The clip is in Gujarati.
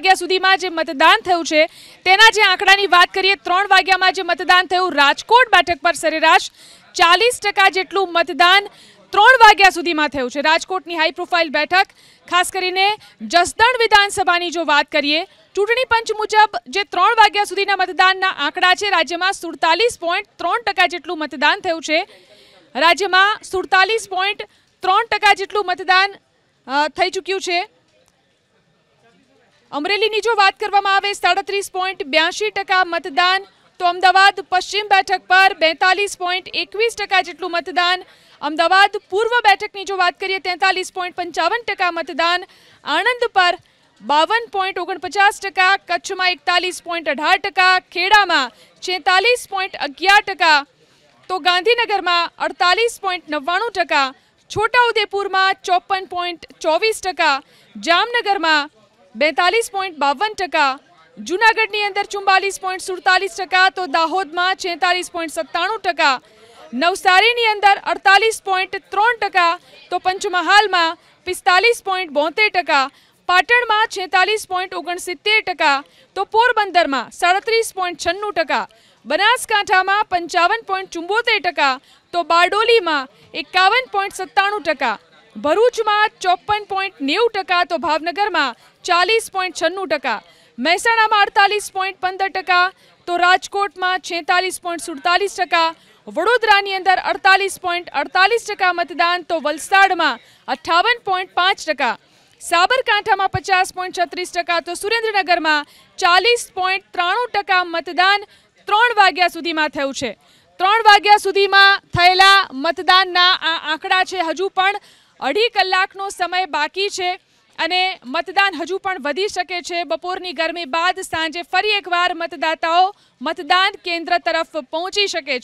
વાગ્યા સુધીમાં જે મતદાન થયું છે તેના જે આંકડાની વાત કરીએ ત્રણ વાગ્યામાં જે મતદાન થયું રાજકોટ બેઠક પર સરેરાશ ચાલીસ જેટલું મતદાન ત્રણ વાગ્યા સુધીમાં થયું છે રાજકોટની હાઈ પ્રોફાઇલ બેઠક ખાસ કરીને જસદણ વિધાનસભાની જો વાત કરીએ ચૂંટણી પંચ મુજબ જે ત્રણ વાગ્યા સુધીના મતદાનના આંકડા છે રાજ્યમાં સુડતાલીસ પોઈન્ટ ત્રણ ટકા જેટલું મતદાન થયું છે રાજ્યમાં સુડતાલીસ પોઈન્ટ ત્રણ ટકા જેટલું મતદાન થઈ ચૂક્યું છે અમરેલીની જો વાત કરવામાં આવે સાડત્રીસ પોઈન્ટ બ્યાસી ટકા મતદાન તો અમદાવાદ પશ્ચિમ બેઠક પર બેતાલીસ પોઈન્ટ એકવીસ ટકા જેટલું મતદાન અમદાવાદ પૂર્વ બેઠકની જો વાત કરીએ તેતાલીસ પોઈન્ટ પંચાવન ટકા મતદાન આણંદ પર બાવન પોઈન્ટ ઓગણપચાસ ટકા કચ્છમાં એકતાલીસ પોઈન્ટ અઢાર ટકા ખેડામાં છેતાલીસ પોઈન્ટ અગિયાર ટકા તો ગાંધીનગરમાં અડતાલીસ પોઈન્ટ નવ્વાણું ટકા છોટાઉદેપુરમાં ચોપન પોઈન્ટ ચોવીસ ટકા જામનગરમાં બેતાલીસ પોઈન્ટ બાવન ટકા જૂનાગઢની અંદર ચુમ્બાલીસ પોઈન્ટ સુડતાલીસ ટકા તો દાહોદમાં છેતાલીસ પોઈન્ટ સત્તાણું ટકા નવસારીની અંદર અડતાલીસ પોઈન્ટ ત્રણ ટકા તો પંચમહાલમાં પિસ્તાલીસ પોઈન્ટ બોતેર ટકા પાટણમાં છેતાલીસ પોઈન્ટ ઓગણસિત્તેર ટકા તો પોરબંદરમાં સાડત્રીસ પોઈન્ટ છન્નું ટકા બનાસકાંઠામાં પંચાવન પોઈન્ટ ચુંબોતેર ટકા તો બારડોલીમાં એકાવન પોઈન્ટ સત્તાણું ટકા ભરૂચમાં ચોપન પોઈન્ટ નેવું ટકા તો ભાવનગરમાં ચાલીસ પોઈન્ટ છન્નું ટકા મહેસાણામાં અડતાલીસ પોઈન્ટ પંદર ટકા તો રાજકોટમાં છેતાલીસ પોઈન્ટ સુડતાલીસ ટકા વડોદરાની અંદર અડતાલીસ પોઈન્ટ અડતાલીસ ટકા મતદાન તો વલસાડમાં અઠ્ઠાવન પોઈન્ટ પાંચ ટકા સાબરકાંઠામાં પચાસ પોઈન્ટ છત્રીસ ટકા તો સુરેન્દ્રનગરમાં ચાલીસ પોઈન્ટ ત્રાણું ટકા મતદાન ત્રણ વાગ્યા સુધીમાં થયું છે ત્રણ વાગ્યા સુધીમાં થયેલા મતદાનના આ આંકડા છે હજુ પણ અઢી કલાકનો સમય બાકી છે અને મતદાન હજુ પણ વધી શકે છે બપોરની ગરમી બાદ સાંજે ફરી એકવાર મતદાતાઓ મતદાન કેન્દ્ર તરફ પહોંચી શકે છે